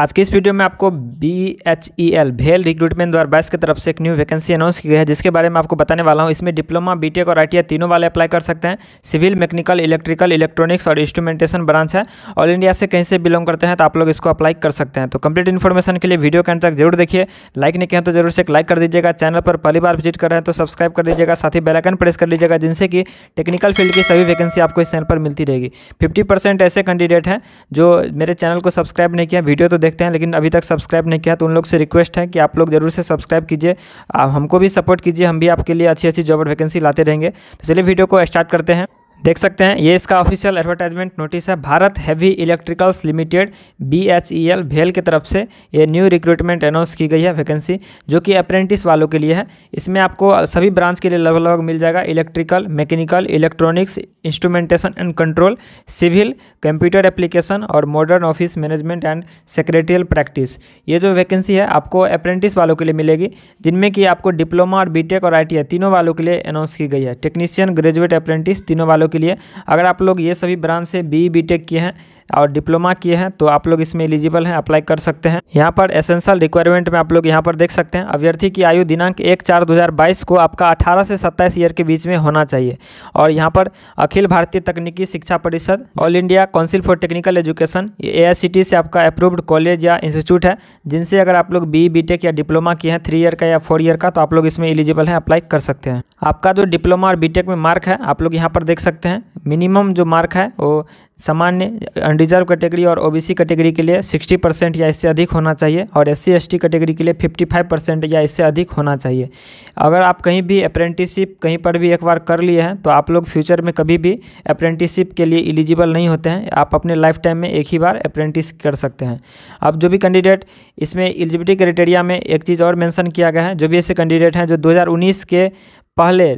आज के इस वीडियो में आपको बी एच ई एल भेल रिक्रूटमेंट दो बाईस की तरफ से एक न्यू वैकेंसी अनाउंस की गई है जिसके बारे में आपको बताने वाला हूँ इसमें डिप्लोमा बीटेक और आईटीआई तीनों वाले अप्लाई कर सकते हैं सिविल मैकेनिकल इलेक्ट्रिकल इलेक्ट्रॉनिक्स और इंस्ट्रूमेंटेशन ब्रांच है ऑल इंडिया से कहीं से बिलोंग करते हैं तो आप लोग इसको अप्लाई कर सकते हैं तो कंप्लीट इन्फॉर्मेशन के लिए वीडियो के अंत तक जरूर देखिए लाइक नहीं किया तो जरूर से एक लाइक कर दीजिएगा चैनल पर पहली बार विजिट कर रहे हैं तो सब्सक्राइब कर दीजिएगा साथ ही बेलाइकन प्रेस कर लीजिएगा जिनसे कि टेक्निकल फील्ड की सभी वैकेंसी आपको इस चैनल पर मिलती रहेगी फिफ्टी ऐसे कैंडिडेट हैं जो मेरे चैनल को सब्सक्राइब नहीं किया वीडियो तो देखते हैं लेकिन अभी तक सब्सक्राइब नहीं किया तो उन लोग से रिक्वेस्ट है कि आप लोग जरूर से सब्सक्राइब कीजिए आप हमको भी सपोर्ट कीजिए हम भी आपके लिए अच्छी अच्छी जॉब वैकेंसी लाते रहेंगे तो चलिए वीडियो को स्टार्ट करते हैं देख सकते हैं ये इसका ऑफिशियल एडवर्टाइजमेंट नोटिस है Bharat heavy electricals limited B H E L भेल की तरफ से ये न्यू रिक्रूटमेंट अनाउंस की गई है वैकेंसी जो कि अप्रेंटिस वालों के लिए है इसमें आपको सभी ब्रांच के लिए लगभग लगभग मिल जाएगा electrical mechanical electronics instrumentation and control civil computer application और modern office management and secretarial practice ये जो वैकेंसी है आपको अप्रेंटिस वालों के लिए मिलेगी जिनमें कि आपको डिप्लोमा और बी और आई e, तीनों वालों के लिए अनाउंस की गई है टेक्नीशियन ग्रेजुएट अप्रेंटिस तीनों वालों वालों के लिए अगर आप लोग ये सभी ब्रांच से बी बी टेक किए हैं और डिप्लोमा किए हैं तो आप लोग इसमें एलिजिबल हैं अप्लाई कर सकते हैं यहाँ पर एसेंशियल रिक्वायरमेंट में आप लोग यहाँ पर देख सकते हैं अभ्यर्थी की आयु दिनांक एक चार दो को आपका अठारह से सत्ताईस ईयर के बीच में होना चाहिए और यहाँ पर अखिल भारतीय तकनीकी शिक्षा परिषद all India council for technical education A से आपका अप्रूव्ड कॉलेज या इंस्टीट्यूट है जिनसे अगर आप लोग बी बी e, या डिप्लोमा किए हैं थ्री ईयर का या फोर ईयर का तो आप लोग इसमें एलिजिबल हैं अप्लाई कर सकते हैं आपका जो डिप्लोमा और बी में मार्क है आप लोग यहाँ पर देख सकते हैं मिनिमम जो मार्क है वो सामान्य अनरिजर्व कैटेगरी और ओबीसी कैटेगरी के लिए 60 परसेंट या इससे अधिक होना चाहिए और एस सी कैटेगरी के लिए 55 परसेंट या इससे अधिक होना चाहिए अगर आप कहीं भी अप्रेंटिसशिप कहीं पर भी एक बार कर लिए हैं तो आप लोग फ्यूचर में कभी भी अप्रेंटिसशिप के लिए इलिजिबल नहीं होते हैं आप अपने लाइफ टाइम में एक ही बार अप्रेंटिस कर सकते हैं अब जो भी कैंडिडेट इसमें एलिजिबिलिटी क्राइटेरिया में एक चीज़ और मैंसन किया गया है जो भी ऐसे कैंडिडेट हैं जो दो के पहले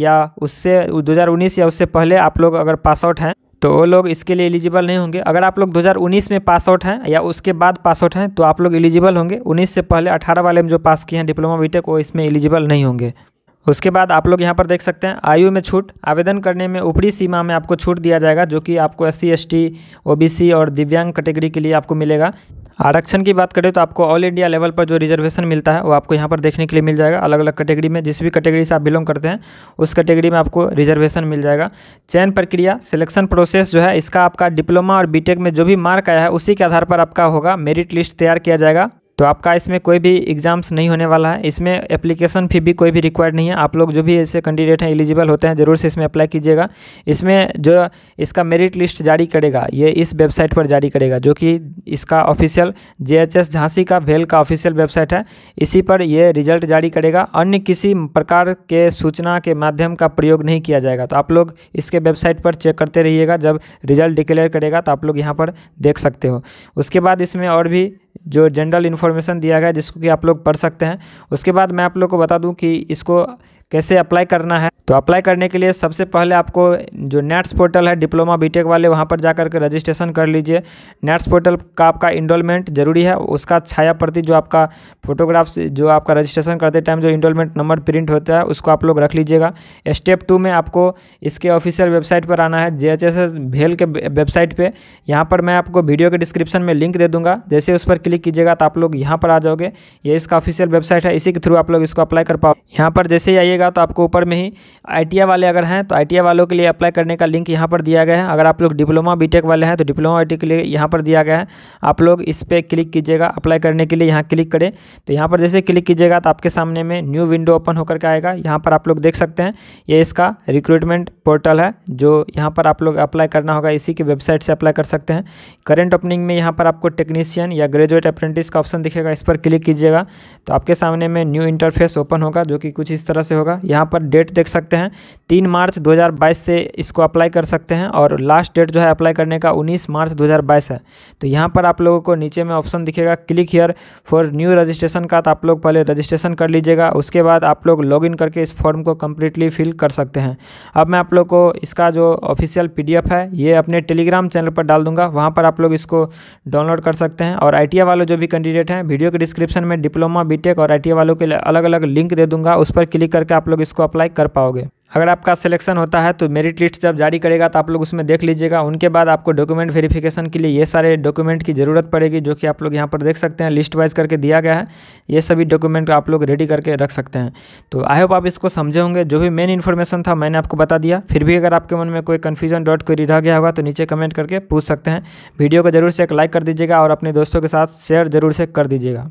या उससे दो या उससे पहले आप लोग अगर पास आउट हैं तो वो लोग इसके लिए एलिजिबल नहीं होंगे अगर आप लोग 2019 में पास आउट हैं या उसके बाद पास आउट हैं तो आप लोग एलिजिबल होंगे 19 से पहले 18 वाले में जो पास किए हैं डिप्लोमा बीटेक वो इसमें एलिजिबल नहीं होंगे उसके बाद आप लोग यहाँ पर देख सकते हैं आयु में छूट आवेदन करने में ऊपरी सीमा में आपको छूट दिया जाएगा जो कि आपको एस सी सी और दिव्यांग कैटेगरी के लिए आपको मिलेगा आरक्षण की बात करें तो आपको ऑल इंडिया लेवल पर जो रिजर्वेशन मिलता है वो आपको यहाँ पर देखने के लिए मिल जाएगा अलग अलग कैटेगरी में जिस भी कैटेगरी से आप बिलोंग करते हैं उस कैटेगरी में आपको रिजर्वेशन मिल जाएगा चयन प्रक्रिया सिलेक्शन प्रोसेस जो है इसका आपका डिप्लोमा और बीटेक में जो भी मार्क आया है उसी के आधार पर आपका होगा मेरिट लिस्ट तैयार किया जाएगा तो आपका इसमें कोई भी एग्ज़ाम्स नहीं होने वाला है इसमें एप्लीकेशन फी भी कोई भी रिक्वायर्ड नहीं है आप लोग जो भी ऐसे कैंडिडेट हैं एलिजिबल होते हैं ज़रूर से इसमें अप्लाई कीजिएगा इसमें जो इसका मेरिट लिस्ट जारी करेगा ये इस वेबसाइट पर जारी करेगा जो कि इसका official J H S Jhansi का वेल का ऑफिशियल वेबसाइट है इसी पर यह रिजल्ट जारी करेगा अन्य किसी प्रकार के सूचना के माध्यम का प्रयोग नहीं किया जाएगा तो आप लोग इसके वेबसाइट पर चेक करते रहिएगा जब रिजल्ट डिक्लेयर करेगा तो आप लोग यहाँ पर देख सकते हो उसके बाद इसमें और भी जो जनरल इन्फॉर्मेशन दिया गया जिसको कि आप लोग पढ़ सकते हैं उसके बाद मैं आप लोग को बता दूं कि इसको कैसे अप्लाई करना है तो अप्लाई करने के लिए सबसे पहले आपको जो नेट्स पोर्टल है डिप्लोमा बीटेक वाले वहाँ पर जा करके रजिस्ट्रेशन कर लीजिए नेट्स पोर्टल का आपका इंडोलमेंट जरूरी है उसका छाया प्रति जो आपका फोटोग्राफ जो आपका रजिस्ट्रेशन करते टाइम जो इंडोलमेंट नंबर प्रिंट होता है उसको आप लोग रख लीजिएगा स्टेप टू में आपको इसके ऑफिशियल वेबसाइट पर आना है जे एच एस भेल के वेबसाइट पर यहाँ पर मैं आपको वीडियो के डिस्क्रिप्शन में लिंक दे दूँगा जैसे उस पर क्लिक कीजिएगा तो आप लोग यहाँ पर आ जाओगे ये इसका ऑफिशियल वेबसाइट है इसी के थ्रू आप लोग इसको अप्लाई कर पाओ यहाँ पर जैसे ही आइए करिएगा तो आपको ऊपर में ही आई वाले अगर हैं तो आई वालों के लिए अप्लाई करने का लिंक यहाँ पर दिया गया है अगर आप लोग डिप्लोमा बी वाले हैं तो डिप्लोमा आई के लिए यहाँ पर दिया गया है आप लोग इस पर क्लिक कीजिएगा अप्लाई करने के लिए यहाँ क्लिक करें तो यहाँ पर जैसे क्लिक कीजिएगा तो आपके सामने में न्यू विंडो ओपन होकर के आएगा यहाँ पर आप लोग देख सकते हैं ये इसका रिक्रूटमेंट पोर्टल है जो यहाँ पर आप लोग अप्लाई करना होगा इसी की वेबसाइट से अप्लाई कर सकते हैं करेंट ओपनिंग में यहाँ पर आपको टेक्नीशियन या ग्रेजुएट अप्रेंटिस का ऑप्शन दिखेगा इस पर क्लिक कीजिएगा तो आपके सामने में न्यू इंटरफेस ओपन होगा जो कि कुछ इस तरह से होगा होगा यहाँ पर डेट देख सकते हैं तीन मार्च 2022 से इसको अप्लाई कर सकते हैं और लास्ट डेट जो है अप्लाई करने का 19 मार्च 2022 है तो यहाँ पर आप लोगों को नीचे में ऑप्शन दिखेगा click here for new registration का तो आप लोग पहले रजिस्ट्रेशन कर लीजिएगा उसके बाद आप लोग लॉगिन करके इस फॉर्म को कम्प्लीटली फिल कर सकते हैं अब मैं आप लोग को इसका जो ऑफिशियल पी है ये अपने टेलीग्राम चैनल पर डाल दूंगा वहाँ पर आप लोग इसको डाउनलोड कर सकते हैं और आई वाले जो भी कैंडिडेट हैं वीडियो के डिस्क्रिप्शन में डिप्लोमा बीटेक और आई वालों के अलग अलग लिंक दे दूंगा उस पर क्लिक करके आप लोग इसको अप्लाई कर पाओगे अगर आपका सिलेक्शन होता है तो मेरिट लिस्ट जब जारी करेगा तो आप लोग उसमें देख लीजिएगा उनके बाद आपको डॉक्यूमेंट वेरिफिकेशन के लिए ये सारे डॉक्यूमेंट की ज़रूरत पड़ेगी जो कि आप लोग यहाँ पर देख सकते हैं लिस्ट वाइज करके दिया गया है ये सभी डॉक्यूमेंट आप लोग रेडी करके रख सकते हैं तो आई होप आप इसको समझे होंगे जो भी मेन इन्फॉर्मेशन था मैंने आपको बता दिया फिर भी अगर आपके मन में कोई कन्फ्यूजन डॉट कोई रह गया होगा तो नीचे कमेंट करके पूछ सकते हैं वीडियो को जरूर से एक लाइक कर दीजिएगा और अपने दोस्तों के साथ शेयर जरूर से कर दीजिएगा